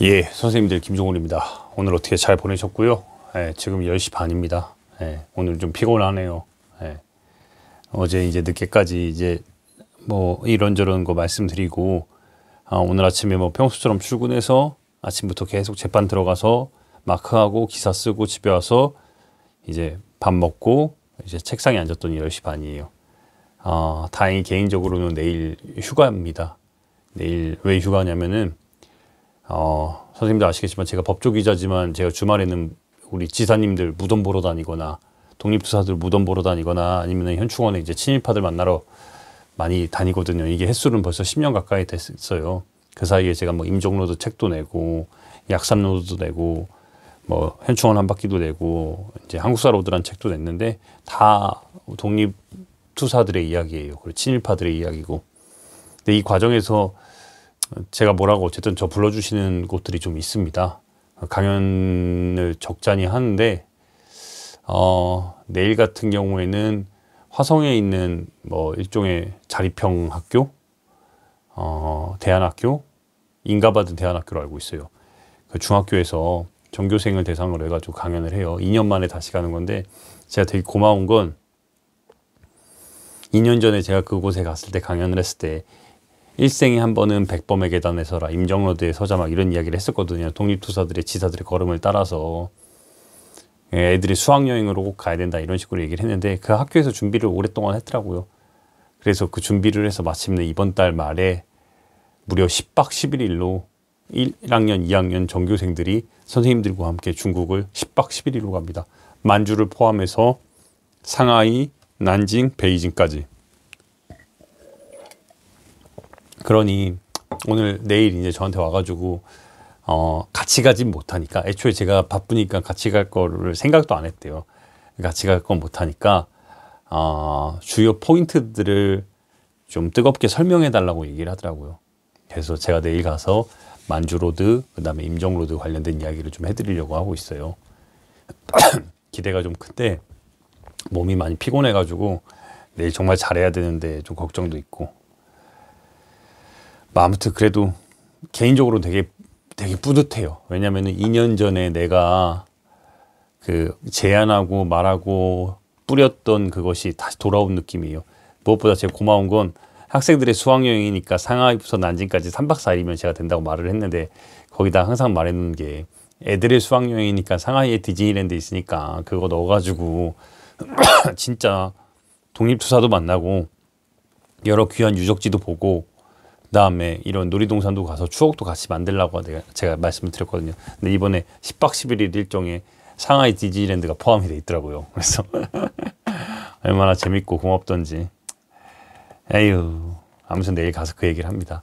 예, 선생님들 김종훈입니다. 오늘 어떻게 잘 보내셨고요? 예, 지금 10시 반입니다. 예, 오늘 좀 피곤하네요. 예, 어제 이제 늦게까지 이제 뭐 이런저런 거 말씀드리고 아, 오늘 아침에 뭐 평소처럼 출근해서 아침부터 계속 재판 들어가서 마크하고 기사 쓰고 집에 와서 이제 밥 먹고 이제 책상에 앉았더니 10시 반이에요. 아, 다행히 개인적으로는 내일 휴가입니다. 내일 왜 휴가냐면은 어, 선생님도 아시겠지만 제가 법조기자지만 제가 주말에는 우리 지사님들 무덤 보러 다니거나 독립투사들 무덤 보러 다니거나 아니면 현충원에 이제 친일파들 만나러 많이 다니거든요. 이게 횟수는 벌써 10년 가까이 됐어요. 그 사이에 제가 뭐 임종로도 책도 내고 약산로도 내고 뭐 현충원 한 바퀴도 내고 이제 한국사로드란 책도 냈는데 다 독립 투사들의 이야기예요. 그리고 친일파들의 이야기고. 근데 이 과정에서 제가 뭐라고 어쨌든 저 불러주시는 곳들이 좀 있습니다. 강연을 적잖이 하는데 어, 내일 같은 경우에는 화성에 있는 뭐 일종의 자립형 학교, 어, 대안학교, 인가받은 대안학교로 알고 있어요. 그 중학교에서 전교생을 대상으로 해가지고 강연을 해요. 2년 만에 다시 가는 건데 제가 되게 고마운 건 2년 전에 제가 그곳에 갔을 때 강연을 했을 때 일생에 한 번은 백범의 계단에 서라, 임정로드에 서자 막 이런 이야기를 했었거든요. 독립투사들의 지사들의 걸음을 따라서 예, 애들이 수학여행으로 꼭 가야 된다 이런 식으로 얘기를 했는데 그 학교에서 준비를 오랫동안 했더라고요. 그래서 그 준비를 해서 마침내 이번 달 말에 무려 10박 11일로 1학년, 2학년 전교생들이 선생님들과 함께 중국을 10박 11일로 갑니다. 만주를 포함해서 상하이, 난징, 베이징까지. 그러니 오늘 내일 이제 저한테 와가지고 어, 같이 가진 못하니까 애초에 제가 바쁘니까 같이 갈 거를 생각도 안 했대요. 같이 갈 건 못하니까 어, 주요 포인트들을 좀 뜨겁게 설명해 달라고 얘기를 하더라고요. 그래서 제가 내일 가서 만주로드 그다음에 임정로드 관련된 이야기를 좀 해드리려고 하고 있어요. 기대가 좀 큰데 몸이 많이 피곤해가지고 내일 정말 잘해야 되는데 좀 걱정도 있고 뭐 아무튼 그래도 개인적으로 되게 되게 뿌듯해요. 왜냐면 은 2년 전에 내가 그 제안하고 말하고 뿌렸던 그것이 다시 돌아온 느낌이에요. 무엇보다 제일 고마운 건 학생들의 수학여행이니까 상하이부터 난징까지 3박 4일이면 제가 된다고 말을 했는데 거기다 항상 말해놓은 게 애들의 수학여행이니까 상하이에 디즈니랜드 있으니까 그거 넣어가지고 진짜 독립투사도 만나고 여러 귀한 유적지도 보고 그다음에 이런 놀이동산도 가서 추억도 같이 만들라고 제가 말씀을 드렸거든요. 근데 이번에 10박 11일 일정에 상하이 디즈니랜드가 포함이 돼 있더라고요. 그래서 얼마나 재밌고 고맙던지. 에휴. 아무튼 내일 가서 그 얘기를 합니다.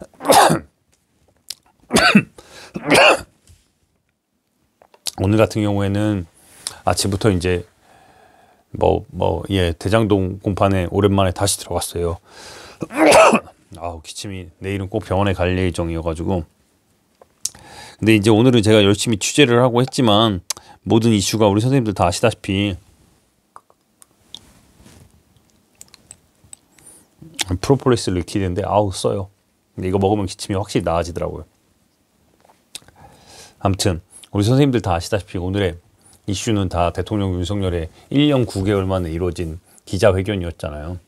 오늘 같은 경우에는 아침부터 이제 뭐 뭐예 대장동 공판에 오랜만에 다시 들어갔어요. 아우 기침이 내일은 꼭 병원에 갈 예정이어가지고 근데 이제 오늘은 제가 열심히 취재를 하고 했지만 모든 이슈가 우리 선생님들 다 아시다시피 프로폴리스 리퀴드인데 아우 써요 근데 이거 먹으면 기침이 확실히 나아지더라고요 아무튼 우리 선생님들 다 아시다시피 오늘의 이슈는 다 대통령 윤석열의 1년 9개월 만에 이루어진 기자회견이었잖아요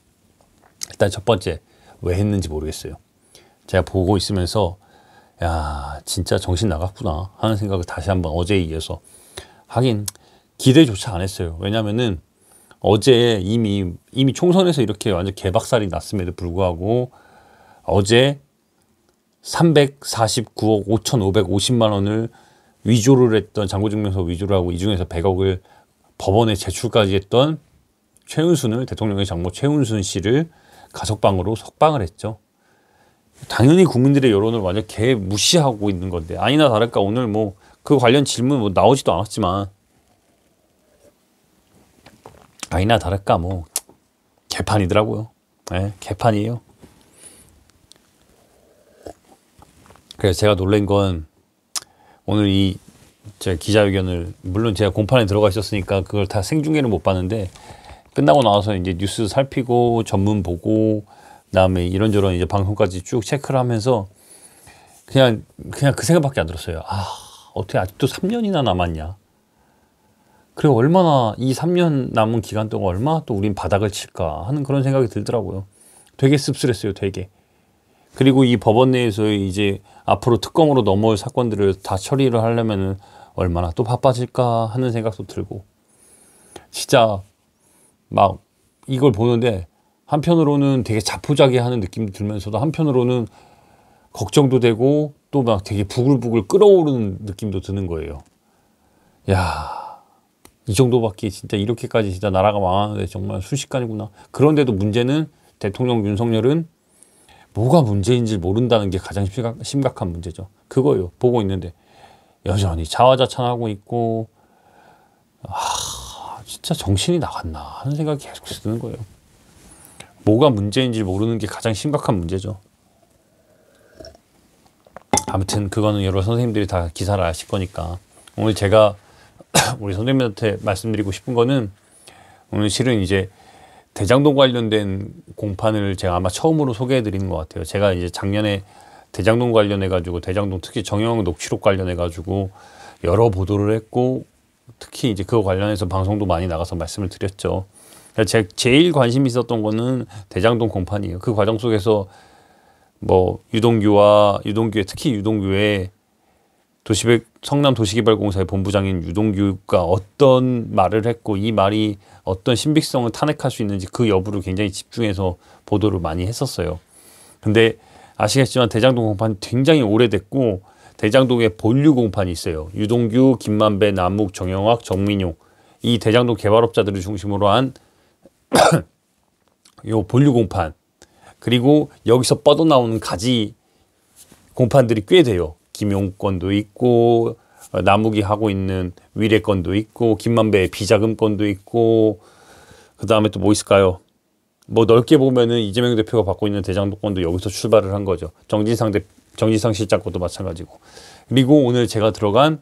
일단 첫 번째 왜 했는지 모르겠어요. 제가 보고 있으면서 야 진짜 정신 나갔구나 하는 생각을 다시 한번 어제에 이어서 하긴 기대조차 안 했어요. 왜냐면은 어제 이미 이미 총선에서 이렇게 완전 개박살이 났음에도 불구하고 어제 349억 5,550만 원을 위조를 했던 장고증명서 위조를 하고 이 중에서 100억을 법원에 제출까지 했던 최은순을 대통령의 장모 최은순 씨를 가석방으로 석방을 했죠. 당연히 국민들의 여론을 완전 개 무시하고 있는 건데 아니나 다를까 오늘 뭐 그 관련 질문 뭐 나오지도 않았지만 아니나 다를까 뭐 개판이더라고요. 네, 개판이에요. 그래서 제가 놀란 건 오늘 이 기자회견을 물론 제가 공판에 들어가 있었으니까 그걸 다 생중계는 못 봤는데 끝나고 나서 이제 뉴스 살피고 전문 보고 그다음에 이런저런 이제 방송까지 쭉 체크를 하면서 그냥 그냥 그 생각밖에 안 들었어요. 아 어떻게 아직도 3년이나 남았냐? 그리고 얼마나 이 3년 남은 기간 동안 얼마또 우린 바닥을 칠까 하는 그런 생각이 들더라고요. 되게 씁쓸했어요, 되게. 그리고 이 법원 내에서 이제 앞으로 특검으로 넘어올 사건들을 다 처리를 하려면 얼마나 또 바빠질까 하는 생각도 들고 진짜 막 이걸 보는데 한편으로는 되게 자포자기하는 느낌도 들면서도 한편으로는 걱정도 되고 또 막 되게 부글부글 끓어오르는 느낌도 드는 거예요. 야, 이 정도밖에 진짜 이렇게까지 진짜 나라가 망하는데 정말 순식간이구나. 그런데도 문제는 대통령 윤석열은 뭐가 문제인지 모른다는 게 가장 심각한 문제죠. 그거요. 보고 있는데 여전히 자화자찬하고 있고 아, 진짜 정신이 나갔나 하는 생각이 계속 드는 거예요. 뭐가 문제인지 모르는 게 가장 심각한 문제죠. 아무튼 그거는 여러 선생님들이 다 기사를 아실 거니까 오늘 제가 우리 선생님한테 말씀드리고 싶은 거는 오늘 실은 이제 대장동 관련된 공판을 제가 아마 처음으로 소개해 드리는 것 같아요. 제가 이제 작년에 대장동 관련해 가지고 대장동 특히 정영 녹취록 관련해 가지고 여러 보도를 했고 특히 이제 그거 관련해서 방송도 많이 나가서 말씀을 드렸죠. 그러니까 제 제일 관심 있었던 거는 대장동 공판이에요. 그 과정 속에서 뭐 유동규와 유동규의 특히 유동규의 도시백 성남 도시개발공사의 본부장인 유동규가 어떤 말을 했고 이 말이 어떤 신빙성을 탄핵할 수 있는지 그 여부를 굉장히 집중해서 보도를 많이 했었어요. 근데 아시겠지만 대장동 공판 굉장히 오래됐고 대장동에 본류 공판이 있어요. 유동규, 김만배, 남욱, 정영학, 정민용 이 대장동 개발업자들을 중심으로 한 요 본류 공판 그리고 여기서 뻗어나오는 가지 공판들이 꽤 돼요. 김용권도 있고 어, 남욱이 하고 있는 위례권도 있고 김만배의 비자금권도 있고 그 다음에 또 뭐 있을까요? 뭐 넓게 보면은 이재명 대표가 받고 있는 대장동권도 여기서 출발을 한 거죠. 정진상 대, 정지상 실장 것도 마찬가지고. 그리고 오늘 제가 들어간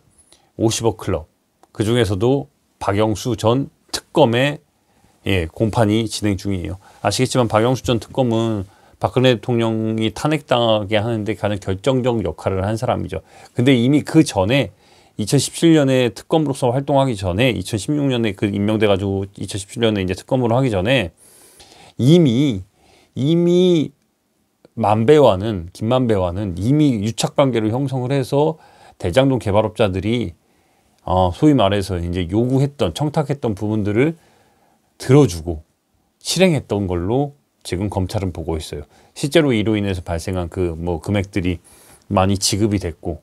50억 클럽. 그 중에서도 박영수 전 특검의 예, 공판이 진행 중이에요. 아시겠지만 박영수 전 특검은 박근혜 대통령이 탄핵당하게 하는데 가장 결정적 역할을 한 사람이죠. 근데 이미 그 전에 2017년에 특검으로서 활동하기 전에 2016년에 그 임명돼 가지고 2017년에 이제 특검으로 하기 전에 이미 이미 만배와는 김만배와는 이미 유착 관계를 형성을 해서 대장동 개발업자들이 어, 소위 말해서 이제 요구했던 청탁했던 부분들을 들어주고 실행했던 걸로 지금 검찰은 보고 있어요. 실제로 이로 인해서 발생한 그 뭐 금액들이 많이 지급이 됐고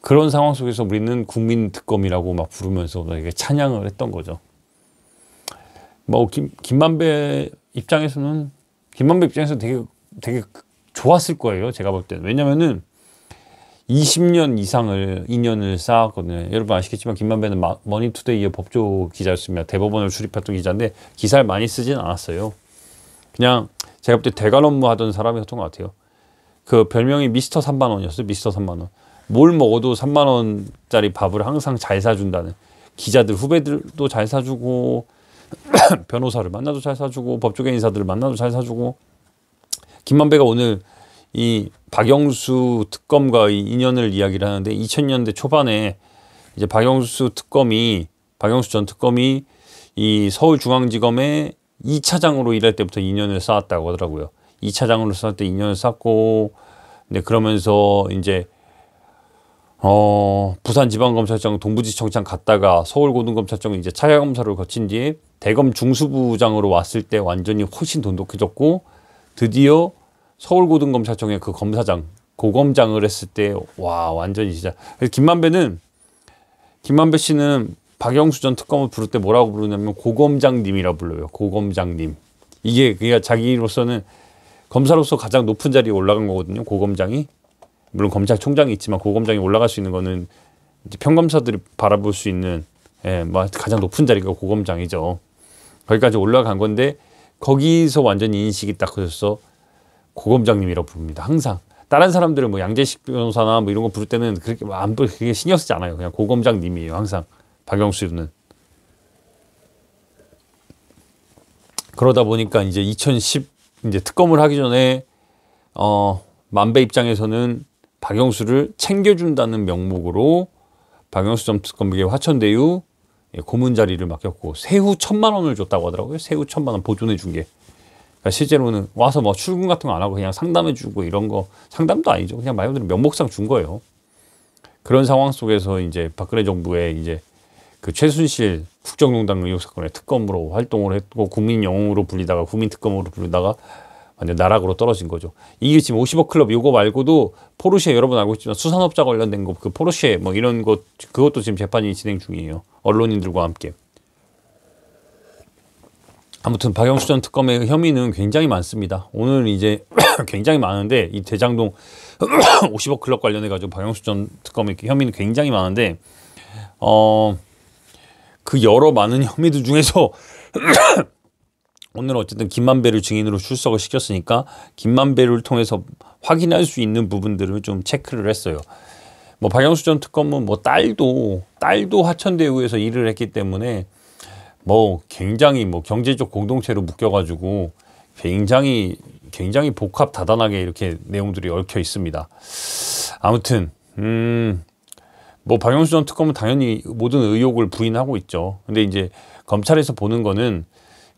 그런 상황 속에서 우리는 국민 특검이라고 막 부르면서 이게 찬양을 했던 거죠. 뭐 김, 김만배 입장에서는 김만배 입장에서 되게 되게 좋았을 거예요. 제가 볼 때는. 왜냐면은 20년 이상을 인연을 쌓았거든요. 여러분 아시겠지만 김만배는 마, 머니투데이의 법조 기자였습니다. 대법원을 출입했던 기자인데 기사를 많이 쓰진 않았어요. 그냥 제가 볼 때 대관 업무 하던 사람이었던 것 같아요. 그 별명이 미스터 3만 원이었어요. 미스터 3만 원. 뭘 먹어도 3만 원짜리 밥을 항상 잘 사준다는 기자들 후배들도 잘 사주고 변호사를 만나도 잘 사주고 법조계 인사들을 만나도 잘 사주고 김만배가 오늘 이 박영수 특검과의 인연을 이야기를 하는데 2000년대 초반에 이제 박영수 특검이 박영수 전 특검이 이서울중앙지검에 2차장으로 일할 때부터 인연을 쌓았다고 하더라고요. 2차장으로 쌓을 때 인연을 쌓고 근데 네, 그러면서 이제 어 부산지방검찰청 동부지청장 갔다가 서울고등검찰청 이제 차량검사를 거친 뒤에 대검 중수부장으로 왔을 때 완전히 훨씬 돈독해졌고 드디어 서울고등검찰청의 그 검사장 고검장을 했을 때 와 완전히 진짜 김만배는 김만배 씨는 박영수 전 특검을 부를 때 뭐라고 부르냐면 고검장님이라 불러요. 고검장님. 이게 그러니까 자기로서는 검사로서 가장 높은 자리에 올라간 거거든요. 고검장이 물론 검찰총장이 있지만 고검장이 올라갈 수 있는 거는 이제 평검사들이 바라볼 수 있는 예, 뭐 가장 높은 자리가 고검장이죠. 거기까지 올라간 건데 거기서 완전 인식이 딱커졌어 고검장님이라고 부릅니다. 항상. 다른 사람들은 뭐 양재식 변호사나 뭐 이런 거 부를 때는 그렇게 안 뭐 그게 신경 쓰지 않아요. 그냥 고검장님이에요. 항상 박영수는 그러다 보니까 이제 2010 이제 특검을 하기 전에 어 만배 입장에서는 박영수를 챙겨준다는 명목으로 박영수 전 특검에게 화천대유 예, 고문 자리를 맡겼고 세후 천만 원을 줬다고 하더라고요. 세후 천만 원 보존해 준 게. 그러니까 실제로는 와서 뭐 출근 같은 거 안 하고 그냥 상담해 주고 이런 거 상담도 아니죠. 그냥 말 그대로 명목상 준 거예요. 그런 상황 속에서 이제 박근혜 정부의 이제 그 최순실 국정농단 의혹 사건의 특검으로 활동을 했고 국민 영웅으로 불리다가 국민 특검으로 불리다가 완전 나락으로 떨어진 거죠. 이게 지금 50억 클럽 이거 말고도 포르쉐 여러분 알고 있지만 수산업자 관련된 거 그 포르쉐 뭐 이런 것 그것도 지금 재판이 진행 중이에요. 언론인들과 함께. 아무튼 박영수 전 특검의 혐의는 굉장히 많습니다. 오늘 이제 굉장히 많은데 이 대장동 50억 클럽 관련해 가지고 박영수 전 특검의 혐의는 굉장히 많은데 어 그 여러 많은 혐의들 중에서 오늘 어쨌든 김만배를 증인으로 출석을 시켰으니까 김만배를 통해서 확인할 수 있는 부분들을 좀 체크를 했어요. 뭐 박영수 전 특검은 뭐 딸도 딸도 하천대우에서 일을 했기 때문에 뭐 굉장히 뭐 경제적 공동체로 묶여가지고 굉장히 굉장히 복합 다단하게 이렇게 내용들이 얽혀 있습니다. 아무튼 음. 뭐 박영수 전 특검은 당연히 모든 의혹을 부인하고 있죠. 근데 이제 검찰에서 보는 거는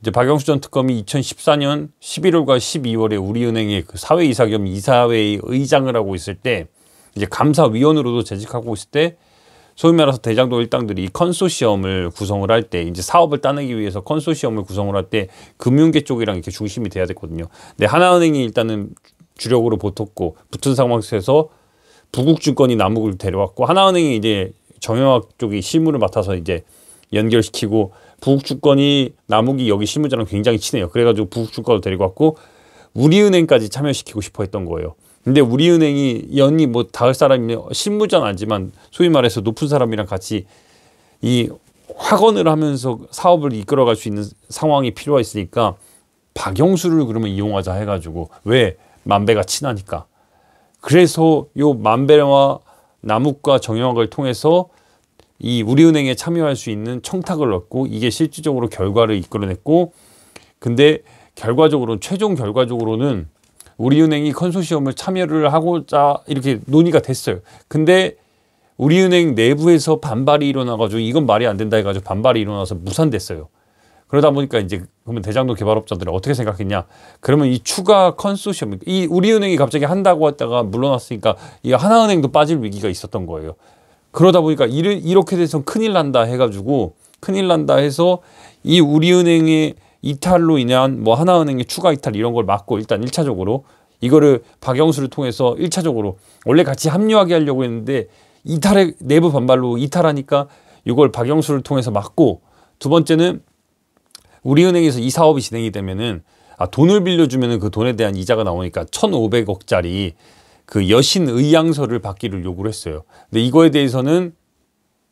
이제 박영수 전 특검이 2014년 11월과 12월에 우리은행의 그 사회이사 겸 이사회의 의장을 하고 있을 때 이제 감사위원으로도 재직하고 있을 때 소위 말해서 대장동 일당들이 컨소시엄을 구성을 할때 이제 사업을 따내기 위해서 컨소시엄을 구성을 할 때 금융계 쪽이랑 이렇게 중심이 돼야 됐거든요. 근데 하나은행이 일단은 주력으로 붙었고 붙은 상황에서 부국증권이 남욱을 데려왔고 하나은행이 이제 정영학 쪽이 실무를 맡아서 이제 연결시키고 북국주권이 남욱이 여기 실무자랑 굉장히 친해요. 그래가지고 북국주권을 데리고 왔고 우리은행까지 참여시키고 싶어 했던 거예요. 근데 우리은행이 연이 뭐다을 사람이 면 실무자는 아니지만 소위 말해서 높은 사람이랑 같이 이 확언을 하면서 사업을 이끌어갈 수 있는 상황이 필요했으니까 박영수를 그러면 이용하자 해가지고 왜 만배가 친하니까 그래서 요 만배와 남욱과 정영학을 통해서 이 우리은행에 참여할 수 있는 청탁을 얻고 이게 실질적으로 결과를 이끌어냈고 근데 결과적으로 최종 결과적으로는 우리은행이 컨소시엄을 참여를 하고자 이렇게 논의가 됐어요. 근데 우리은행 내부에서 반발이 일어나가지고 이건 말이 안 된다 해가지고 반발이 일어나서 무산됐어요. 그러다 보니까 이제 그러면 대장도 개발업자들은 어떻게 생각했냐? 그러면 이 추가 컨소시엄, 이 우리은행이 갑자기 한다고 했다가 물러났으니까 이 하나은행도 빠질 위기가 있었던 거예요. 그러다 보니까 이렇게 돼서 큰일 난다 해가지고 큰일 난다 해서 이 우리은행의 이탈로 인한 뭐 하나은행의 추가 이탈 이런 걸 막고 일단 1차적으로 이거를 박영수를 통해서 1차적으로 원래 같이 합류하게 하려고 했는데 이탈의 내부 반발로 이탈하니까 이걸 박영수를 통해서 막고 두 번째는 우리은행에서 이 사업이 진행이 되면은 아 돈을 빌려주면은 그 돈에 대한 이자가 나오니까 1,500억짜리 그 여신 의향서를 받기를 요구를 했어요. 근데 이거에 대해서는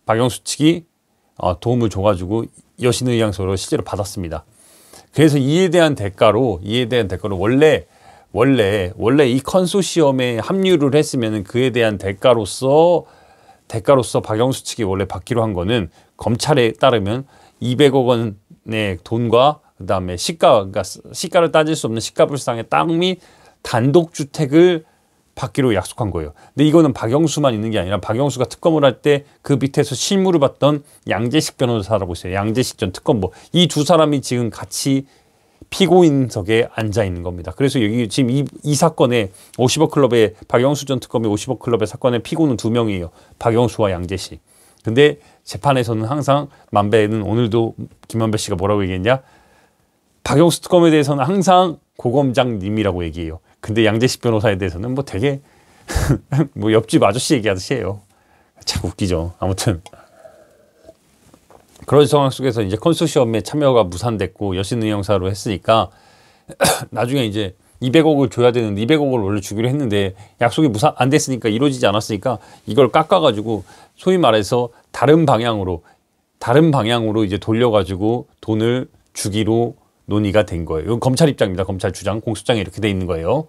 박영수 측이 어, 도움을 줘가지고 여신 의향서를 실제로 받았습니다. 그래서 이에 대한 대가로 이에 대한 대가로 원래 원래 원래 이 컨소시엄에 합류를 했으면 그에 대한 대가로서 대가로서 박영수 측이 원래 받기로 한 거는 검찰에 따르면 200억 원의 돈과 그다음에 시가 그러니까 시가를 따질 수 없는 시가불상의 땅 및 단독 주택을 받기로 약속한 거예요. 근데 이거는 박영수만 있는 게 아니라 박영수가 특검을 할 때 그 밑에서 실무를 봤던 양재식 변호사라고 있어요. 양재식 전특검뭐 이 두 사람이 지금 같이 피고인석에 앉아 있는 겁니다. 그래서 여기 지금 이, 이 사건에 50억 클럽의 박영수 전 특검이 50억 클럽의 사건의 피고는 두 명이에요. 박영수와 양재식. 근데 재판에서는 항상 만배는 오늘도 김만배 씨가 뭐라고 얘기했냐? 박영수 특검에 대해서는 항상 고검장님이라고 얘기해요. 근데 양재식 변호사에 대해서는 뭐 되게 뭐 옆집 아저씨 얘기하듯이 해요. 참 웃기죠. 아무튼 그런 상황 속에서 이제 컨소시엄에 참여가 무산됐고 여신의형사로 했으니까 나중에 이제 200억을 줘야 되는데 200억을 원래 주기로 했는데 약속이 무산 안 됐으니까 이루어지지 않았으니까 이걸 깎아가지고 소위 말해서 다른 방향으로 다른 방향으로 이제 돌려가지고 돈을 주기로 논의가 된 거예요. 이건 검찰 입장입니다. 검찰 주장, 공소장에 이렇게 돼 있는 거예요.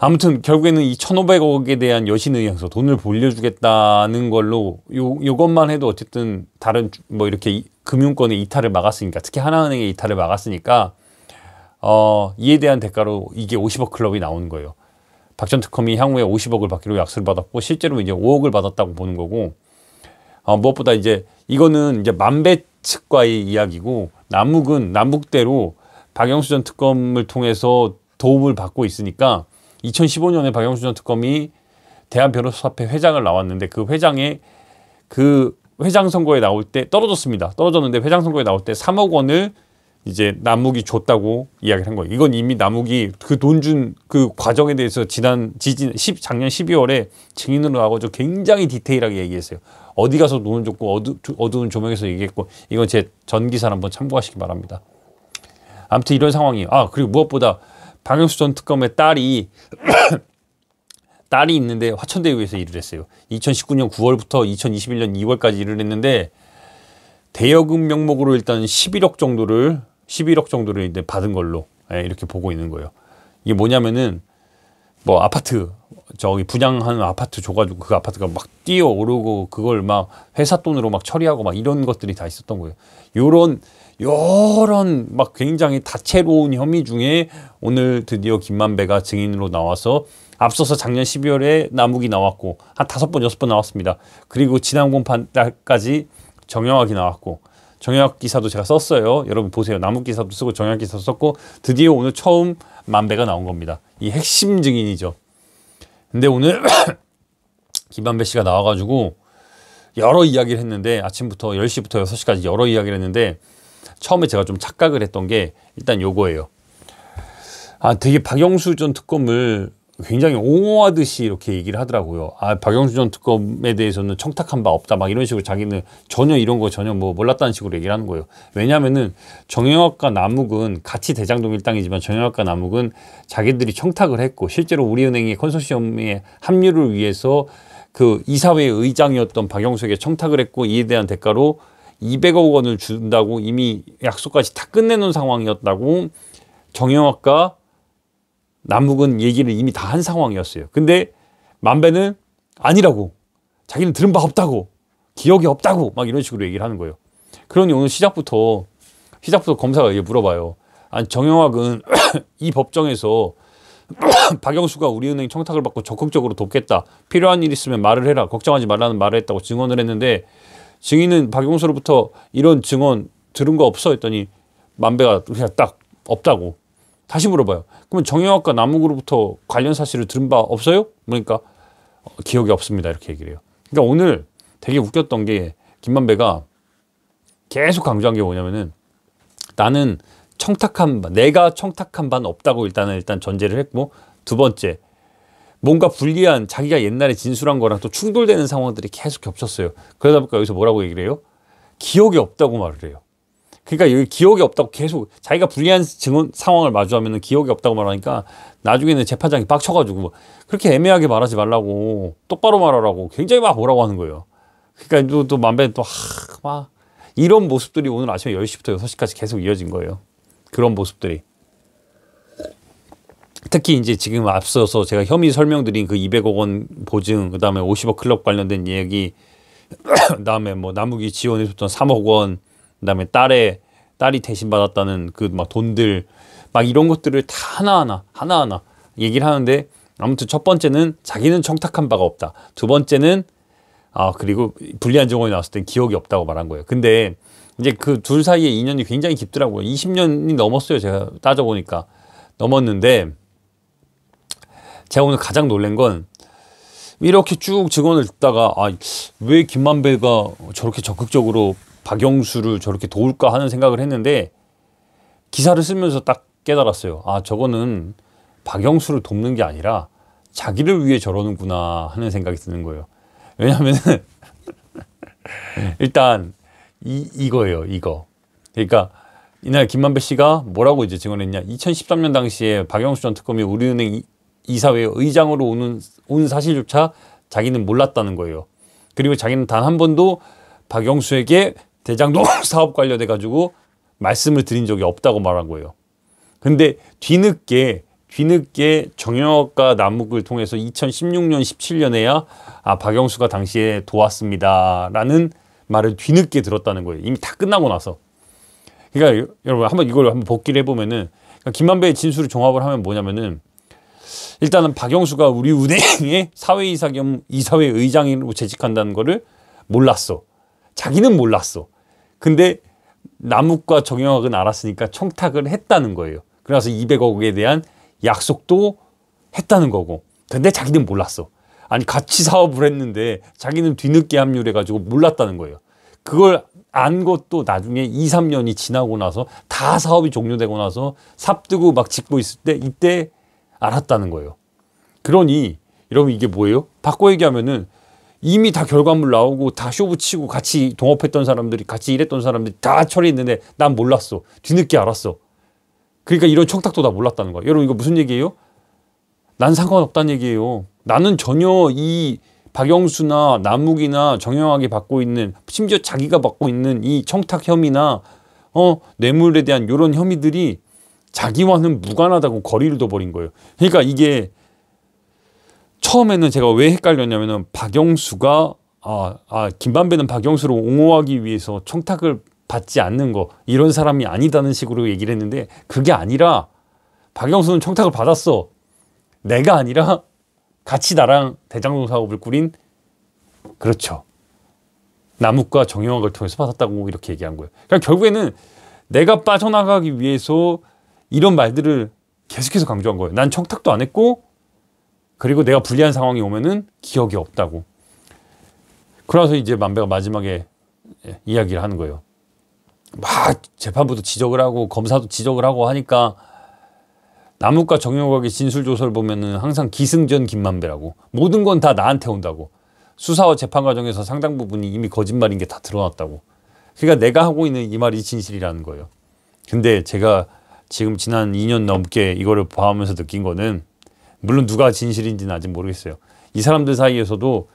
아무튼 결국에는 이 1,500억에 대한 여신의 향서 돈을 돌려주겠다는 걸로 요 요것만 해도 어쨌든 다른 뭐 이렇게 금융권의 이탈을 막았으니까 특히 하나은행의 이탈을 막았으니까 어 이에 대한 대가로 이게 50억 클럽이 나오는 거예요. 박전 특검이 향후에 50억을 받기로 약속을 받았고 실제로 이제 5억을 받았다고 보는 거고 어 무엇보다 이제 이거는 이제 만배 측과의 이야기고 남북은 남북대로 박영수 전 특검을 통해서 도움을 받고 있으니까 2015년에 박영수 전 특검이 대한변호사협회 회장을 나왔는데 그 회장에 그 회장 선거에 나올 때 떨어졌습니다. 떨어졌는데 회장 선거에 나올 때 3억 원을 이제 남욱이 줬다고 이야기를 한 거예요. 이건 이미 남욱이 그돈 준 그 과정에 대해서 지난 지진 10, 작년 12월에 증인으로 나와서 굉장히 디테일하게 얘기했어요. 어디 가서 돈을 줬고 어두, 어두운 조명에서 얘기했고 이건 제 전기사를 한번 참고하시기 바랍니다. 아무튼 이런 상황이 에요아 그리고 무엇보다 방영수전 특검의 딸이 딸이 있는데 화천대유에서 일을 했어요. 2019년 9월부터 2021년 2월까지 일을 했는데 대여금 명목으로 일단 11억 정도를 11억 정도를 이제 받은 걸로 예, 이렇게 보고 있는 거예요. 이게 뭐냐면은 뭐 아파트 저기 분양하는 아파트 줘가지고 그 아파트가 막 뛰어오르고 그걸 막 회사 돈으로 막 처리하고 막 이런 것들이 다 있었던 거예요. 요런 요런 막 굉장히 다채로운 혐의 중에 오늘 드디어 김만배가 증인으로 나와서 앞서서 작년 12월에 남욱이 나왔고 한 다섯 번 여섯 번 나왔습니다. 그리고 지난 공판까지 정형학이 나왔고 정형학 기사도 제가 썼어요. 여러분 보세요. 나무 기사도 쓰고 정형학 기사도 썼고 드디어 오늘 처음 만배가 나온 겁니다. 이 핵심 증인이죠. 근데 오늘 김만배 씨가 나와가지고 여러 이야기를 했는데 아침부터 10시부터 6시까지 여러 이야기를 했는데 처음에 제가 좀 착각을 했던 게 일단 요거예요. 아 되게 박영수 전 특검을 굉장히 옹호하듯이 이렇게 얘기를 하더라고요. 아, 박영수 전 특검에 대해서는 청탁한 바 없다. 막 이런 식으로 자기는 전혀 이런 거 전혀 뭐 몰랐다는 식으로 얘기를 하는 거예요. 왜냐면은 정영학과 남욱은 같이 대장동 일당이지만 정영학과 남욱은 자기들이 청탁을 했고 실제로 우리은행의 컨소시엄의 합류를 위해서 그 이사회의 의장이었던 박영수에게 청탁을 했고 이에 대한 대가로 200억 원을 준다고 이미 약속까지 다 끝내놓은 상황이었다고 정영학과 남북은 얘기를 이미 다 한 상황이었어요. 근데 만배는 아니라고 자기는 들은 바 없다고 기억이 없다고 막 이런 식으로 얘기를 하는 거예요. 그러니 오늘 시작부터 시작부터 검사가 이게 물어봐요. 아니 정영학은 이 법정에서 박영수가 우리은행 청탁을 받고 적극적으로 돕겠다. 필요한 일 있으면 말을 해라. 걱정하지 말라는 말을 했다고 증언을 했는데 증인은 박영수로부터 이런 증언 들은 거 없어 했더니 만배가 그냥 딱 없다고 다시 물어봐요. 그러면 정형학과 남욱으로부터 관련 사실을 들은 바 없어요? 그러니까 어, 기억이 없습니다. 이렇게 얘기를 해요. 그러니까 오늘 되게 웃겼던 게 김만배가 계속 강조한 게 뭐냐면은 나는 청탁한 반, 내가 청탁한 반 없다고 일단은 일단 전제를 했고 두 번째 뭔가 불리한 자기가 옛날에 진술한 거랑 또 충돌되는 상황들이 계속 겹쳤어요. 그러다 보니까 여기서 뭐라고 얘기를 해요? 기억이 없다고 말을 해요. 그러니까 여기 기억이 없다고 계속 자기가 불리한 증언 상황을 마주하면 기억이 없다고 말하니까 나중에는 재판장이 빡쳐가지고 뭐 그렇게 애매하게 말하지 말라고 똑바로 말하라고 굉장히 막 뭐라고 하는 거예요. 그러니까 또, 또 만배 또막 이런 모습들이 오늘 아침 10시부터 6시까지 계속 이어진 거예요. 그런 모습들이. 특히 이제 지금 앞서서 제가 혐의 설명드린 그 200억 원 보증, 그 다음에 50억 클럽 관련된 얘기, 그 다음에 뭐 나무기 지원해줬던 3억 원, 그다음에 딸의 딸이 대신 받았다는 그 막 돈들 막 이런 것들을 다 하나하나 하나하나 얘기를 하는데 아무튼 첫 번째는 자기는 청탁한 바가 없다. 두 번째는 아 그리고 불리한 정원이 나왔을 땐 기억이 없다고 말한 거예요. 근데 이제 그 둘사이에 인연이 굉장히 깊더라고요. 20년이 넘었어요. 제가 따져보니까 넘었는데 제가 오늘 가장 놀란 건 이렇게 쭉 증언을 듣다가 아왜 김만배가 저렇게 적극적으로 박영수를 저렇게 도울까 하는 생각을 했는데 기사를 쓰면서 딱 깨달았어요. 아 저거는 박영수를 돕는 게 아니라 자기를 위해 저러는구나 하는 생각이 드는 거예요. 왜냐하면 일단 이, 이거예요. 이거. 그러니까 이날 김만배 씨가 뭐라고 이제 증언했냐. 2013년 당시에 박영수 전 특검이 우리은행 이사회 의장으로 오는, 온 사실조차 자기는 몰랐다는 거예요. 그리고 자기는 단 한 번도 박영수에게 대장동 사업 관련해 가지고 말씀을 드린 적이 없다고 말한 거예요. 근데 뒤늦게 뒤늦게 정형외과 남욱을 통해서 2016년 17년에야 아 박영수가 당시에 도왔습니다라는 말을 뒤늦게 들었다는 거예요. 이미 다 끝나고 나서. 그러니까 여러분 한번 이걸 한번 복기를 해보면은 그러니까 김만배의 진술을 종합을 하면 뭐냐면은 일단은 박영수가 우리 은행의 사회이사 겸 이사회 의장으로 재직한다는 거를 몰랐어. 자기는 몰랐어. 근데 남욱과 정영학은 알았으니까 청탁을 했다는 거예요. 그래서 200억에 대한 약속도 했다는 거고. 근데 자기는 몰랐어. 아니 같이 사업을 했는데 자기는 뒤늦게 합류해가지고 몰랐다는 거예요. 그걸 안 것도 나중에 2, 3년이 지나고 나서 다 사업이 종료되고 나서 삽뜨고 막 짓고 있을 때 이때 알았다는 거예요. 그러니 여러분 이게 뭐예요? 바꿔 얘기하면은 이미 다 결과물 나오고 다 쇼부치고 같이 동업했던 사람들이 같이 일했던 사람들이 다 처리했는데 난 몰랐어. 뒤늦게 알았어. 그러니까 이런 청탁도 다 몰랐다는 거야. 여러분 이거 무슨 얘기예요? 난 상관없다는 얘기예요. 나는 전혀 이 박영수나 남욱이나 정영학이 받고 있는 심지어 자기가 받고 있는 이 청탁 혐의나 어 뇌물에 대한 이런 혐의들이 자기와는 무관하다고 거리를 둬버린 거예요. 그러니까 이게 처음에는 제가 왜 헷갈렸냐면은 박영수가 아, 아김반배는 박영수를 옹호하기 위해서 청탁을 받지 않는 거 이런 사람이 아니다는 식으로 얘기를 했는데 그게 아니라 박영수는 청탁을 받았어. 내가 아니라 같이 나랑 대장동 사업을 꾸린 그렇죠. 남욱과 정영학을 통해서 받았다고 이렇게 얘기한 거예요. 그러니까 결국에는 내가 빠져나가기 위해서 이런 말들을 계속해서 강조한 거예요. 난 청탁도 안 했고 그리고 내가 불리한 상황이 오면은 기억이 없다고. 그래서 이제 만배가 마지막에 예, 이야기를 하는 거예요. 막 재판부도 지적을 하고 검사도 지적을 하고 하니까 남욱과 정영욱의 진술 조서를 보면은 항상 기승전 김만배라고 모든 건 다 나한테 온다고 수사와 재판 과정에서 상당 부분이 이미 거짓말인 게 다 드러났다고 그러니까 내가 하고 있는 이 말이 진실이라는 거예요. 근데 제가 지금 지난 2년 넘게 이거를 봐하면서 느낀 거는 물론 누가 진실인지는 아직 모르겠어요. 이 사람들 사이에서도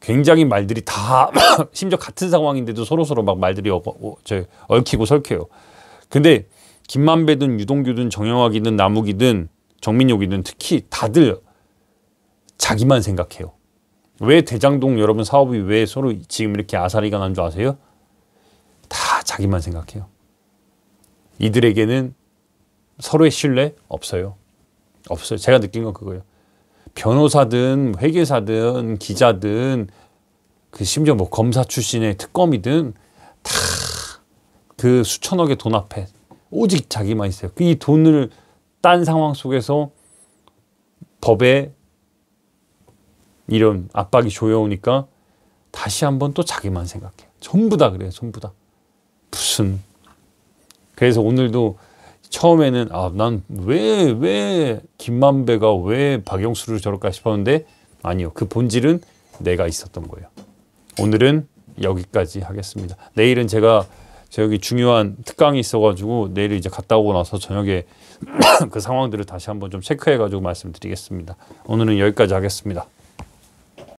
굉장히 말들이 다 심지어 같은 상황인데도 서로서로 막 말들이 어, 어, 저, 얽히고 설켜요. 근데 김만배든 유동규든 정영학이든 남욱이든 정민용이든 특히 다들 자기만 생각해요. 왜 대장동 여러분 사업이 왜 서로 지금 이렇게 아사리가 난 줄 아세요? 다 자기만 생각해요. 이들에게는 서로의 신뢰 없어요. 없어요. 제가 느낀 건 그거예요. 변호사든 회계사든 기자든 그 심지어 뭐 검사 출신의 특검이든 다 그 수천억의 돈 앞에 오직 자기만 있어요. 그 이 돈을 딴 상황 속에서 법에 이런 압박이 조여오니까 다시 한번 또 자기만 생각해. 전부 다 그래요. 전부 다. 무슨. 그래서 오늘도 처음에는 아 난 왜 왜 김만배가 왜 박영수를 저럴까 싶었는데 아니요 그 본질은 내가 있었던 거예요. 오늘은 여기까지 하겠습니다. 내일은 제가 저기 중요한 특강이 있어가지고 내일 이제 갔다 오고 나서 저녁에 그 상황들을 다시 한번 좀 체크해가지고 말씀드리겠습니다. 오늘은 여기까지 하겠습니다.